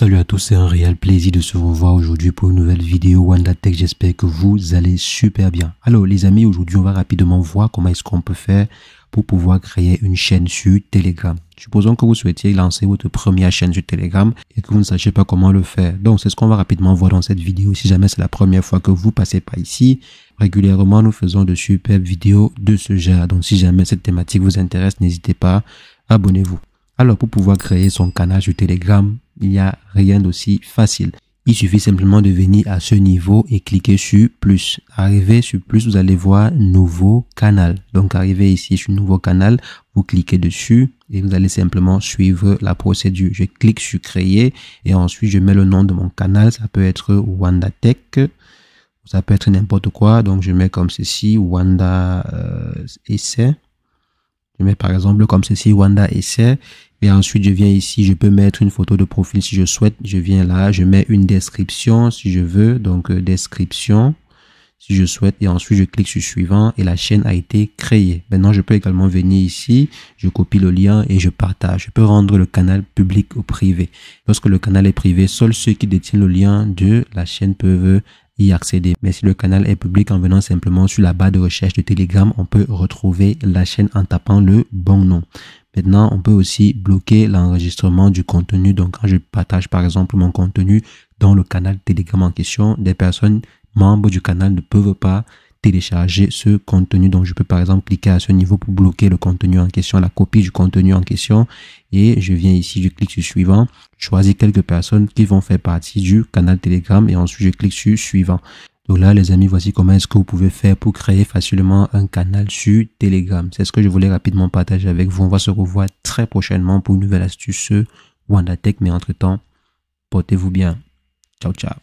Salut à tous, c'est un réel plaisir de se revoir aujourd'hui pour une nouvelle vidéo WandaTech, Tech. J'espère que vous allez super bien. Alors les amis, aujourd'hui on va rapidement voir comment est-ce qu'on peut faire pour pouvoir créer une chaîne sur Telegram. Supposons que vous souhaitiez lancer votre première chaîne sur Telegram et que vous ne sachiez pas comment le faire. Donc c'est ce qu'on va rapidement voir dans cette vidéo. Si jamais c'est la première fois que vous passez par ici, régulièrement nous faisons de superbes vidéos de ce genre. Donc si jamais cette thématique vous intéresse, n'hésitez pas, abonnez-vous. Alors pour pouvoir créer son canal sur Telegram, il n'y a rien d'aussi facile. Il suffit simplement de venir à ce niveau et cliquer sur plus. Arrivé sur plus, vous allez voir nouveau canal. Donc arrivé ici sur nouveau canal, vous cliquez dessus et vous allez simplement suivre la procédure. Je clique sur créer et ensuite je mets le nom de mon canal. Ça peut être Wanda Tech, Ça peut être n'importe quoi. Donc je mets comme ceci, Wanda euh, Essai. Je mets par exemple comme ceci, Wanda Essai. Et ensuite, je viens ici, je peux mettre une photo de profil si je souhaite. Je viens là, je mets une description si je veux. Donc, euh, description si je souhaite. Et ensuite, je clique sur suivant et la chaîne a été créée. Maintenant, je peux également venir ici, je copie le lien et je partage. Je peux rendre le canal public ou privé. Lorsque le canal est privé, seuls ceux qui détiennent le lien de la chaîne peuvent y accéder. Mais si le canal est public en venant simplement sur la barre de recherche de Telegram, on peut retrouver la chaîne en tapant le bon nom. Maintenant, on peut aussi bloquer l'enregistrement du contenu. Donc, quand je partage par exemple mon contenu dans le canal Telegram en question, des personnes membres du canal ne peuvent pas télécharger ce contenu. Donc, je peux par exemple cliquer à ce niveau pour bloquer le contenu en question, la copie du contenu en question. Et je viens ici, je clique sur suivant, je choisis quelques personnes qui vont faire partie du canal Telegram et ensuite je clique sur suivant. Donc là, les amis, voici comment est-ce que vous pouvez faire pour créer facilement un canal sur Telegram. C'est ce que je voulais rapidement partager avec vous. On va se revoir très prochainement pour une nouvelle astuce WandaTech. Mais entre-temps, portez-vous bien. Ciao, ciao.